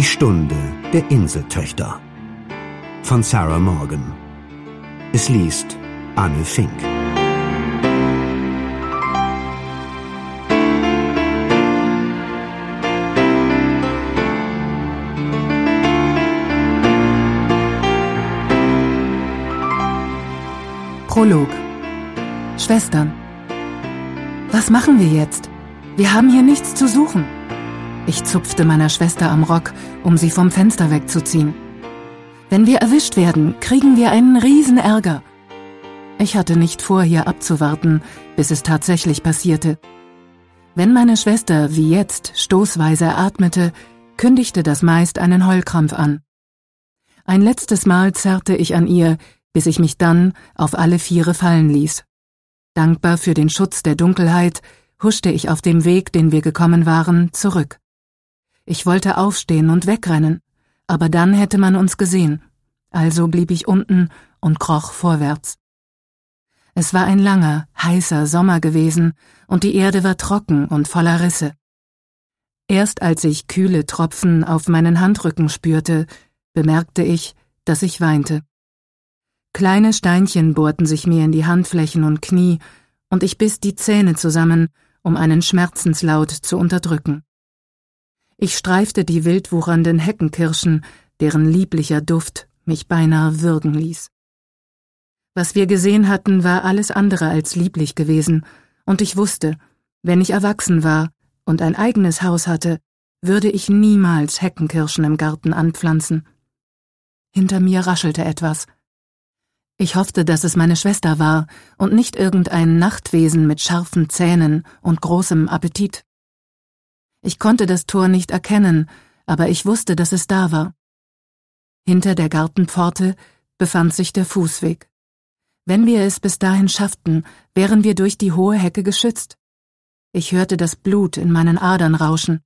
Die Stunde der Inseltöchter von Sarah Morgan. Es liest Anne Fink. Prolog. Schwestern. Was machen wir jetzt? Wir haben hier nichts zu suchen. Ich zupfte meiner Schwester am Rock, um sie vom Fenster wegzuziehen. Wenn wir erwischt werden, kriegen wir einen riesen Ärger. Ich hatte nicht vor, hier abzuwarten, bis es tatsächlich passierte. Wenn meine Schwester, wie jetzt, stoßweise atmete, kündigte das meist einen Heulkrampf an. Ein letztes Mal zerrte ich an ihr, bis ich mich dann auf alle Viere fallen ließ. Dankbar für den Schutz der Dunkelheit huschte ich auf dem Weg, den wir gekommen waren, zurück. Ich wollte aufstehen und wegrennen, aber dann hätte man uns gesehen. Also blieb ich unten und kroch vorwärts. Es war ein langer, heißer Sommer gewesen, und die Erde war trocken und voller Risse. Erst als ich kühle Tropfen auf meinen Handrücken spürte, bemerkte ich, dass ich weinte. Kleine Steinchen bohrten sich mir in die Handflächen und Knie, und ich biss die Zähne zusammen, um einen Schmerzenslaut zu unterdrücken. Ich streifte die wildwuchernden Heckenkirschen, deren lieblicher Duft mich beinahe würgen ließ. Was wir gesehen hatten, war alles andere als lieblich gewesen, und ich wusste, wenn ich erwachsen war und ein eigenes Haus hatte, würde ich niemals Heckenkirschen im Garten anpflanzen. Hinter mir raschelte etwas. Ich hoffte, dass es meine Schwester war und nicht irgendein Nachtwesen mit scharfen Zähnen und großem Appetit. Ich konnte das Tor nicht erkennen, aber ich wusste, dass es da war. Hinter der Gartenpforte befand sich der Fußweg. Wenn wir es bis dahin schafften, wären wir durch die hohe Hecke geschützt. Ich hörte das Blut in meinen Adern rauschen,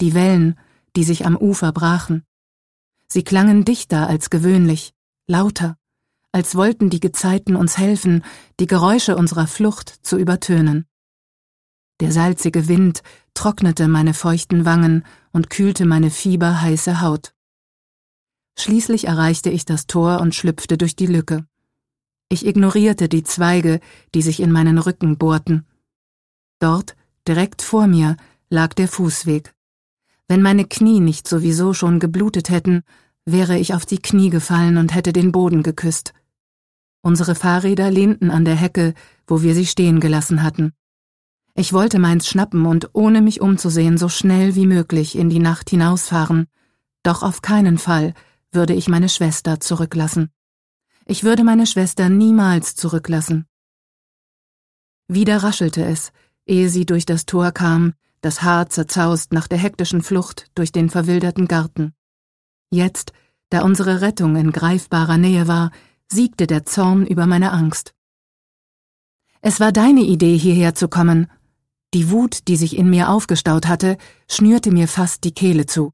die Wellen, die sich am Ufer brachen. Sie klangen dichter als gewöhnlich, lauter, als wollten die Gezeiten uns helfen, die Geräusche unserer Flucht zu übertönen. Der salzige Wind trocknete meine feuchten Wangen und kühlte meine fieberheiße Haut. Schließlich erreichte ich das Tor und schlüpfte durch die Lücke. Ich ignorierte die Zweige, die sich in meinen Rücken bohrten. Dort, direkt vor mir, lag der Fußweg. Wenn meine Knie nicht sowieso schon geblutet hätten, wäre ich auf die Knie gefallen und hätte den Boden geküsst. Unsere Fahrräder lehnten an der Hecke, wo wir sie stehen gelassen hatten. Ich wollte meins schnappen und ohne mich umzusehen so schnell wie möglich in die Nacht hinausfahren, doch auf keinen Fall würde ich meine Schwester zurücklassen. Ich würde meine Schwester niemals zurücklassen. Wieder raschelte es, ehe sie durch das Tor kam, das Haar zerzaust nach der hektischen Flucht durch den verwilderten Garten. Jetzt, da unsere Rettung in greifbarer Nähe war, siegte der Zorn über meine Angst. Es war deine Idee, hierher zu kommen, die Wut, die sich in mir aufgestaut hatte, schnürte mir fast die Kehle zu.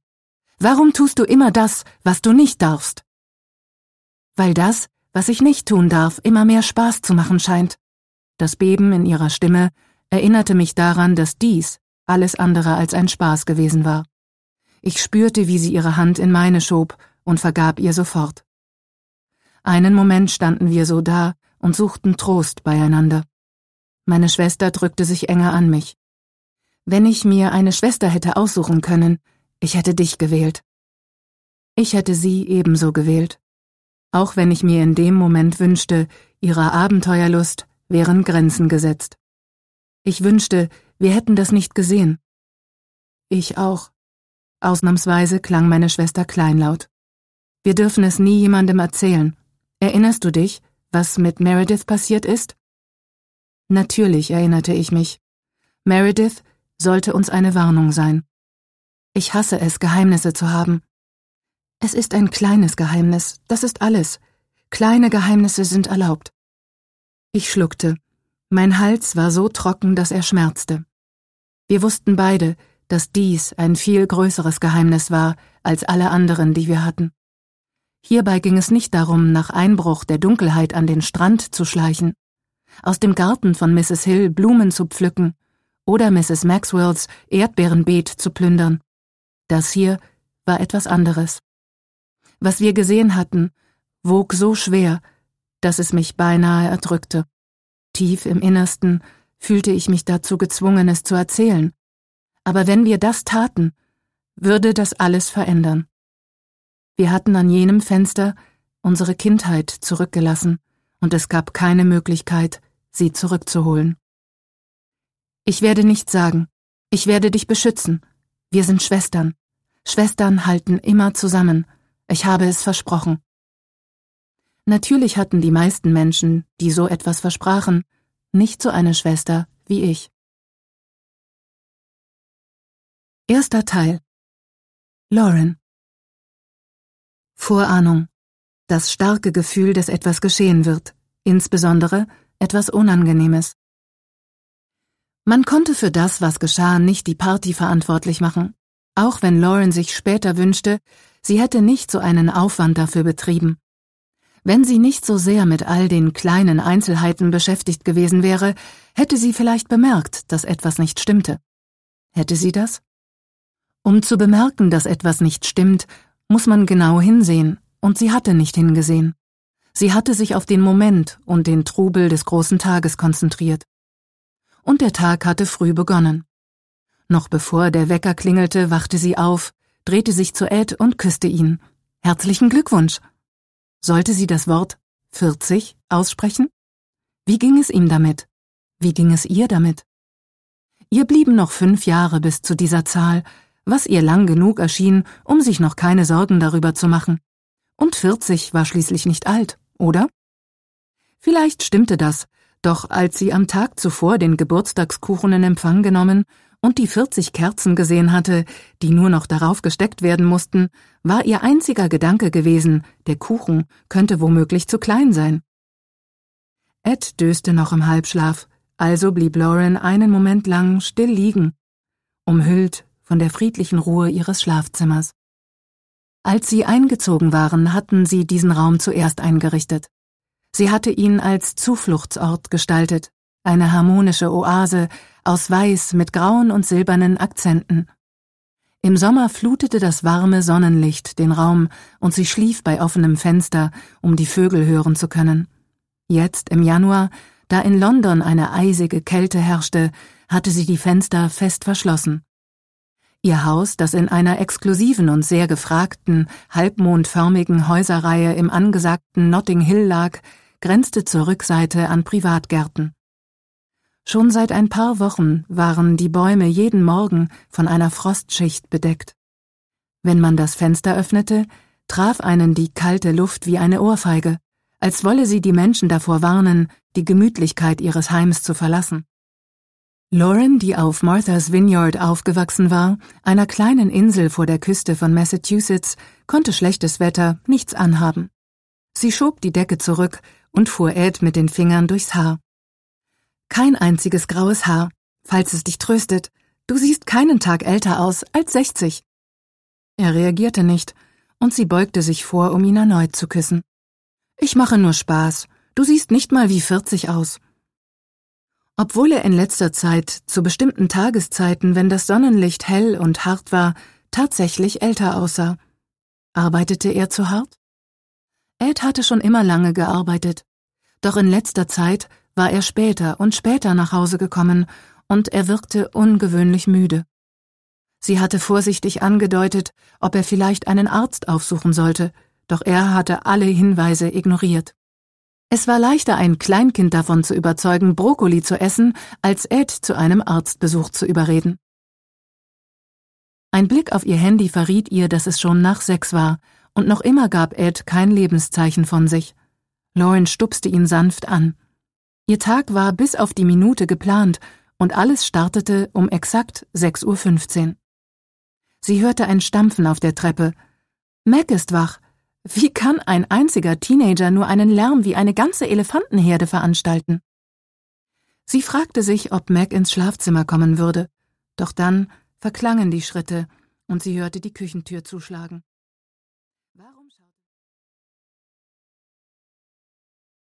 Warum tust du immer das, was du nicht darfst? Weil das, was ich nicht tun darf, immer mehr Spaß zu machen scheint. Das Beben in ihrer Stimme erinnerte mich daran, dass dies alles andere als ein Spaß gewesen war. Ich spürte, wie sie ihre Hand in meine schob und vergab ihr sofort. Einen Moment standen wir so da und suchten Trost beieinander. Meine Schwester drückte sich enger an mich. Wenn ich mir eine Schwester hätte aussuchen können, ich hätte dich gewählt. Ich hätte sie ebenso gewählt. Auch wenn ich mir in dem Moment wünschte, ihrer Abenteuerlust wären Grenzen gesetzt. Ich wünschte, wir hätten das nicht gesehen. Ich auch. Ausnahmsweise klang meine Schwester kleinlaut. Wir dürfen es nie jemandem erzählen. Erinnerst du dich, was mit Meredith passiert ist? Natürlich erinnerte ich mich. Meredith sollte uns eine Warnung sein. Ich hasse es, Geheimnisse zu haben. Es ist ein kleines Geheimnis, das ist alles. Kleine Geheimnisse sind erlaubt. Ich schluckte. Mein Hals war so trocken, dass er schmerzte. Wir wussten beide, dass dies ein viel größeres Geheimnis war als alle anderen, die wir hatten. Hierbei ging es nicht darum, nach Einbruch der Dunkelheit an den Strand zu schleichen aus dem Garten von Mrs. Hill Blumen zu pflücken oder Mrs. Maxwells Erdbeerenbeet zu plündern. Das hier war etwas anderes. Was wir gesehen hatten, wog so schwer, dass es mich beinahe erdrückte. Tief im Innersten fühlte ich mich dazu gezwungen, es zu erzählen. Aber wenn wir das taten, würde das alles verändern. Wir hatten an jenem Fenster unsere Kindheit zurückgelassen, und es gab keine Möglichkeit, sie zurückzuholen. Ich werde nichts sagen. Ich werde dich beschützen. Wir sind Schwestern. Schwestern halten immer zusammen. Ich habe es versprochen. Natürlich hatten die meisten Menschen, die so etwas versprachen, nicht so eine Schwester wie ich. Erster Teil Lauren Vorahnung. Das starke Gefühl, dass etwas geschehen wird, insbesondere etwas Unangenehmes. Man konnte für das, was geschah, nicht die Party verantwortlich machen, auch wenn Lauren sich später wünschte, sie hätte nicht so einen Aufwand dafür betrieben. Wenn sie nicht so sehr mit all den kleinen Einzelheiten beschäftigt gewesen wäre, hätte sie vielleicht bemerkt, dass etwas nicht stimmte. Hätte sie das? Um zu bemerken, dass etwas nicht stimmt, muss man genau hinsehen, und sie hatte nicht hingesehen. Sie hatte sich auf den Moment und den Trubel des großen Tages konzentriert. Und der Tag hatte früh begonnen. Noch bevor der Wecker klingelte, wachte sie auf, drehte sich zu Ed und küsste ihn. Herzlichen Glückwunsch! Sollte sie das Wort 40 aussprechen? Wie ging es ihm damit? Wie ging es ihr damit? Ihr blieben noch fünf Jahre bis zu dieser Zahl, was ihr lang genug erschien, um sich noch keine Sorgen darüber zu machen. Und 40 war schließlich nicht alt oder? Vielleicht stimmte das, doch als sie am Tag zuvor den Geburtstagskuchen in Empfang genommen und die 40 Kerzen gesehen hatte, die nur noch darauf gesteckt werden mussten, war ihr einziger Gedanke gewesen, der Kuchen könnte womöglich zu klein sein. Ed döste noch im Halbschlaf, also blieb Lauren einen Moment lang still liegen, umhüllt von der friedlichen Ruhe ihres Schlafzimmers. Als sie eingezogen waren, hatten sie diesen Raum zuerst eingerichtet. Sie hatte ihn als Zufluchtsort gestaltet, eine harmonische Oase aus Weiß mit grauen und silbernen Akzenten. Im Sommer flutete das warme Sonnenlicht den Raum und sie schlief bei offenem Fenster, um die Vögel hören zu können. Jetzt im Januar, da in London eine eisige Kälte herrschte, hatte sie die Fenster fest verschlossen. Ihr Haus, das in einer exklusiven und sehr gefragten, halbmondförmigen Häuserreihe im angesagten Notting Hill lag, grenzte zur Rückseite an Privatgärten. Schon seit ein paar Wochen waren die Bäume jeden Morgen von einer Frostschicht bedeckt. Wenn man das Fenster öffnete, traf einen die kalte Luft wie eine Ohrfeige, als wolle sie die Menschen davor warnen, die Gemütlichkeit ihres Heims zu verlassen. Lauren, die auf Martha's Vineyard aufgewachsen war, einer kleinen Insel vor der Küste von Massachusetts, konnte schlechtes Wetter nichts anhaben. Sie schob die Decke zurück und fuhr Ed mit den Fingern durchs Haar. Kein einziges graues Haar, falls es dich tröstet, du siehst keinen Tag älter aus als 60. Er reagierte nicht, und sie beugte sich vor, um ihn erneut zu küssen. Ich mache nur Spaß, du siehst nicht mal wie 40 aus. Obwohl er in letzter Zeit, zu bestimmten Tageszeiten, wenn das Sonnenlicht hell und hart war, tatsächlich älter aussah. Arbeitete er zu hart? Ed hatte schon immer lange gearbeitet. Doch in letzter Zeit war er später und später nach Hause gekommen und er wirkte ungewöhnlich müde. Sie hatte vorsichtig angedeutet, ob er vielleicht einen Arzt aufsuchen sollte, doch er hatte alle Hinweise ignoriert. Es war leichter, ein Kleinkind davon zu überzeugen, Brokkoli zu essen, als Ed zu einem Arztbesuch zu überreden. Ein Blick auf ihr Handy verriet ihr, dass es schon nach sechs war, und noch immer gab Ed kein Lebenszeichen von sich. Lauren stupste ihn sanft an. Ihr Tag war bis auf die Minute geplant, und alles startete um exakt 6.15 Uhr. Sie hörte ein Stampfen auf der Treppe. Mac ist wach, wie kann ein einziger Teenager nur einen Lärm wie eine ganze Elefantenherde veranstalten? Sie fragte sich, ob Mac ins Schlafzimmer kommen würde, doch dann verklangen die Schritte, und sie hörte die Küchentür zuschlagen.